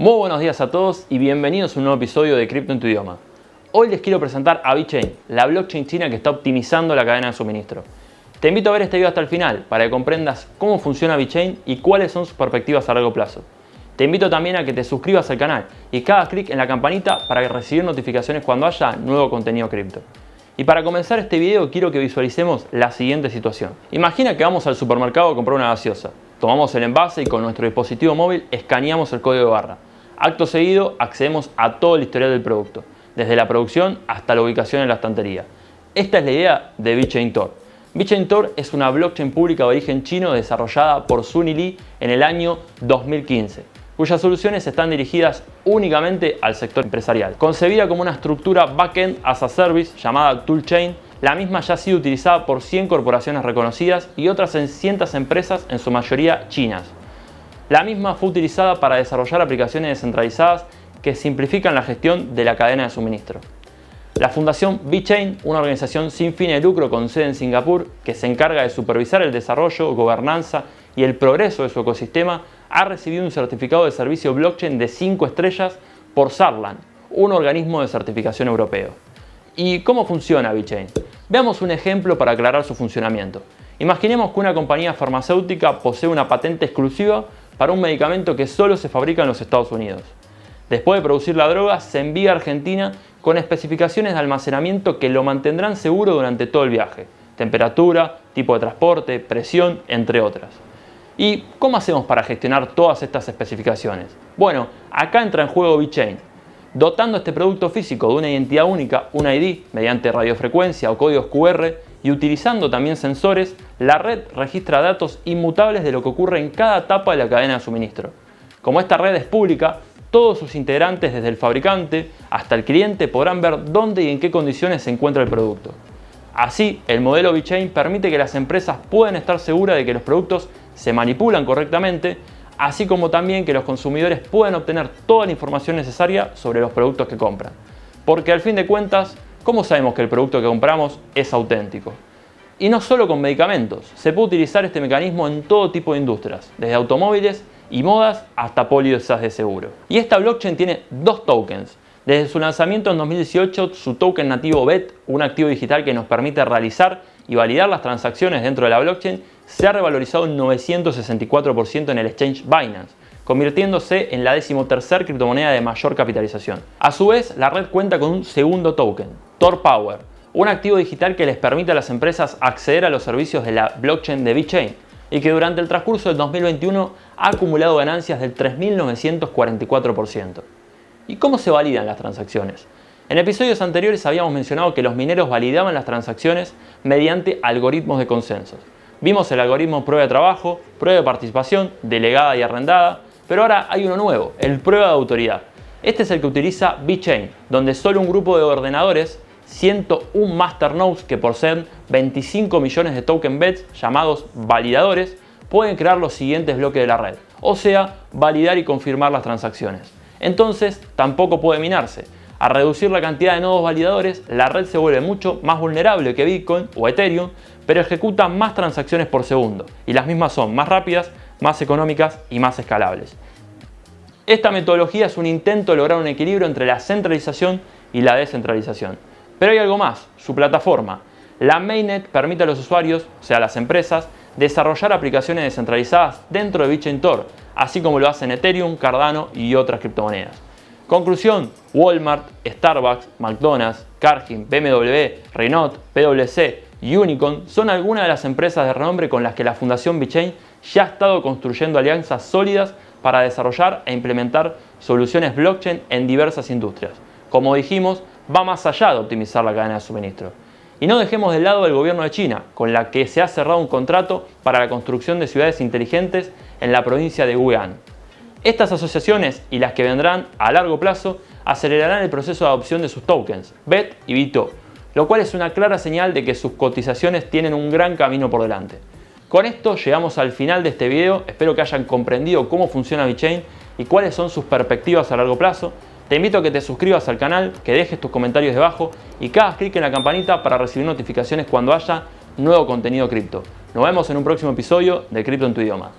Muy buenos días a todos y bienvenidos a un nuevo episodio de Crypto en tu idioma. Hoy les quiero presentar a BitChain, la blockchain china que está optimizando la cadena de suministro. Te invito a ver este video hasta el final para que comprendas cómo funciona BitChain y cuáles son sus perspectivas a largo plazo. Te invito también a que te suscribas al canal y hagas clic en la campanita para recibir notificaciones cuando haya nuevo contenido cripto. Y para comenzar este video quiero que visualicemos la siguiente situación. Imagina que vamos al supermercado a comprar una gaseosa. Tomamos el envase y con nuestro dispositivo móvil escaneamos el código de barra. Acto seguido, accedemos a todo el historial del producto, desde la producción hasta la ubicación en la estantería. Esta es la idea de BitChain Tor. Tor es una blockchain pública de origen chino desarrollada por Sunili en el año 2015, cuyas soluciones están dirigidas únicamente al sector empresarial. Concebida como una estructura backend as a service llamada toolchain, la misma ya ha sido utilizada por 100 corporaciones reconocidas y otras en cientos empresas, en su mayoría chinas. La misma fue utilizada para desarrollar aplicaciones descentralizadas que simplifican la gestión de la cadena de suministro. La Fundación BeChain, una organización sin fin de lucro con sede en Singapur que se encarga de supervisar el desarrollo, gobernanza y el progreso de su ecosistema, ha recibido un certificado de servicio blockchain de 5 estrellas por Sarlan, un organismo de certificación europeo. ¿Y cómo funciona BeChain? Veamos un ejemplo para aclarar su funcionamiento. Imaginemos que una compañía farmacéutica posee una patente exclusiva para un medicamento que solo se fabrica en los Estados Unidos. Después de producir la droga, se envía a Argentina con especificaciones de almacenamiento que lo mantendrán seguro durante todo el viaje. Temperatura, tipo de transporte, presión, entre otras. ¿Y cómo hacemos para gestionar todas estas especificaciones? Bueno, acá entra en juego VeChain. Dotando este producto físico de una identidad única, un ID, mediante radiofrecuencia o códigos QR, y utilizando también sensores, la red registra datos inmutables de lo que ocurre en cada etapa de la cadena de suministro. Como esta red es pública, todos sus integrantes desde el fabricante hasta el cliente podrán ver dónde y en qué condiciones se encuentra el producto. Así, el modelo VeChain permite que las empresas puedan estar seguras de que los productos se manipulan correctamente, así como también que los consumidores puedan obtener toda la información necesaria sobre los productos que compran. Porque al fin de cuentas, ¿Cómo sabemos que el producto que compramos es auténtico? Y no solo con medicamentos, se puede utilizar este mecanismo en todo tipo de industrias, desde automóviles y modas hasta pólizas de seguro. Y esta blockchain tiene dos tokens. Desde su lanzamiento en 2018, su token nativo BET, un activo digital que nos permite realizar y validar las transacciones dentro de la blockchain, se ha revalorizado un 964% en el exchange Binance, convirtiéndose en la decimotercer criptomoneda de mayor capitalización. A su vez, la red cuenta con un segundo token, Tor Power, un activo digital que les permite a las empresas acceder a los servicios de la blockchain de BitChain y que durante el transcurso del 2021 ha acumulado ganancias del 3.944%. ¿Y cómo se validan las transacciones? En episodios anteriores habíamos mencionado que los mineros validaban las transacciones mediante algoritmos de consensos. Vimos el algoritmo prueba de trabajo, prueba de participación, delegada y arrendada, pero ahora hay uno nuevo, el prueba de autoridad. Este es el que utiliza VeChain, donde solo un grupo de ordenadores, 101 nodes que por ser 25 millones de token bets llamados validadores, pueden crear los siguientes bloques de la red, o sea, validar y confirmar las transacciones. Entonces, tampoco puede minarse. Al reducir la cantidad de nodos validadores, la red se vuelve mucho más vulnerable que Bitcoin o Ethereum, pero ejecuta más transacciones por segundo, y las mismas son más rápidas más económicas y más escalables. Esta metodología es un intento de lograr un equilibrio entre la centralización y la descentralización. Pero hay algo más, su plataforma. La mainnet permite a los usuarios, o sea, las empresas, desarrollar aplicaciones descentralizadas dentro de BitChain Tor, así como lo hacen Ethereum, Cardano y otras criptomonedas. Conclusión, Walmart, Starbucks, McDonald's, Cargill, BMW, Renault, PwC, y Unicorn son algunas de las empresas de renombre con las que la Fundación BitChain ya ha estado construyendo alianzas sólidas para desarrollar e implementar soluciones blockchain en diversas industrias. Como dijimos, va más allá de optimizar la cadena de suministro. Y no dejemos de lado el gobierno de China, con la que se ha cerrado un contrato para la construcción de ciudades inteligentes en la provincia de Wuhan. Estas asociaciones y las que vendrán a largo plazo acelerarán el proceso de adopción de sus tokens, BET y BITO, lo cual es una clara señal de que sus cotizaciones tienen un gran camino por delante. Con esto llegamos al final de este video, espero que hayan comprendido cómo funciona VeChain y cuáles son sus perspectivas a largo plazo. Te invito a que te suscribas al canal, que dejes tus comentarios debajo y que hagas clic en la campanita para recibir notificaciones cuando haya nuevo contenido cripto. Nos vemos en un próximo episodio de Cripto en tu idioma.